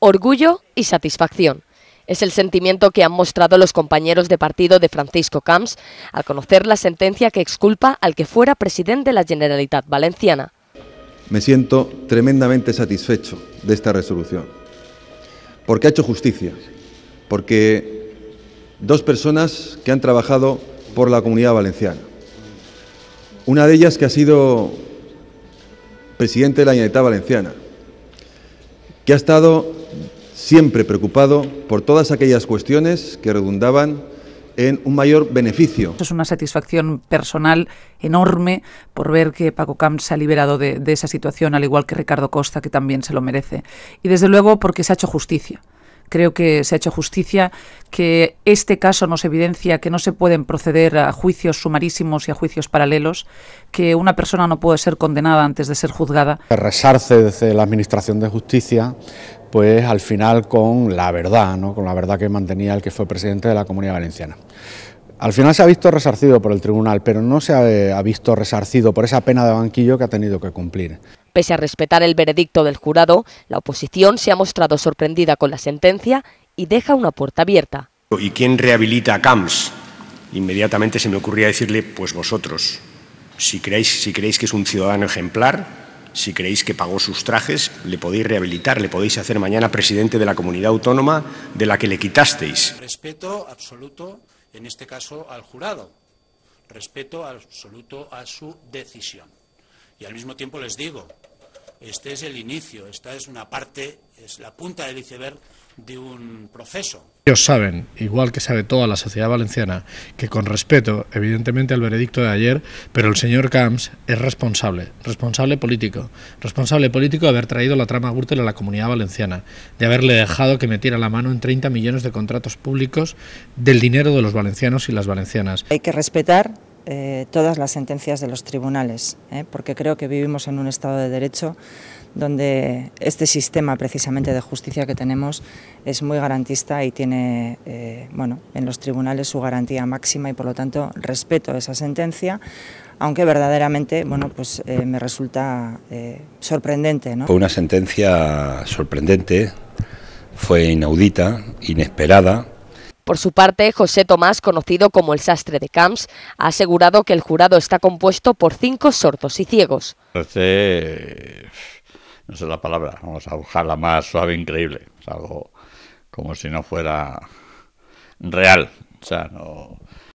orgullo y satisfacción. Es el sentimiento que han mostrado los compañeros de partido de Francisco Camps al conocer la sentencia que exculpa al que fuera presidente de la Generalitat Valenciana. Me siento tremendamente satisfecho de esta resolución, porque ha hecho justicia, porque dos personas que han trabajado por la comunidad valenciana, una de ellas que ha sido presidente de la Generalitat Valenciana, que ha estado siempre preocupado por todas aquellas cuestiones que redundaban en un mayor beneficio. Es una satisfacción personal enorme por ver que Paco Camps se ha liberado de, esa situación, al igual que Ricardo Costa, que también se lo merece. Y desde luego porque se ha hecho justicia creo que se ha hecho justicia, que este caso nos evidencia que no se pueden proceder a juicios sumarísimos y a juicios paralelos, que una persona no puede ser condenada antes de ser juzgada. Resarce desde la Administración de Justicia pues al final con la verdad, ¿no? con la verdad que mantenía el que fue presidente de la Comunidad Valenciana. Al final se ha visto resarcido por el tribunal, pero no se eh, ha visto resarcido por esa pena de banquillo que ha tenido que cumplir. Pese a respetar el veredicto del jurado, la oposición se ha mostrado sorprendida con la sentencia y deja una puerta abierta. ¿Y quién rehabilita a Camps? Inmediatamente se me ocurría decirle, pues vosotros, si creéis, si creéis que es un ciudadano ejemplar, si creéis que pagó sus trajes, le podéis rehabilitar, le podéis hacer mañana presidente de la comunidad autónoma de la que le quitasteis. Respeto absoluto en este caso al jurado. Respeto absoluto a su decisión. Y al mismo tiempo les digo, este es el inicio, esta es una parte, es la punta del iceberg de un proceso. Ellos saben, igual que sabe toda la sociedad valenciana, que con respeto, evidentemente, al veredicto de ayer, pero el señor Camps es responsable, responsable político, responsable político de haber traído la trama Gürtel a la comunidad valenciana, de haberle dejado que metiera la mano en 30 millones de contratos públicos del dinero de los valencianos y las valencianas. Hay que respetar eh, todas las sentencias de los tribunales, ¿eh? porque creo que vivimos en un Estado de Derecho donde este sistema precisamente de justicia que tenemos es muy garantista y tiene eh, bueno, en los tribunales su garantía máxima y por lo tanto respeto esa sentencia, aunque verdaderamente bueno, pues, me resulta sorprendente. Fue una sentencia sorprendente, fue inaudita, inesperada. Por su parte, José Tomás, conocido como el sastre de Camps, ha asegurado que el jurado está compuesto por cinco sordos y ciegos. Parece, no sé la palabra, vamos a la más suave, increíble, es algo como si no fuera real, o sea, no,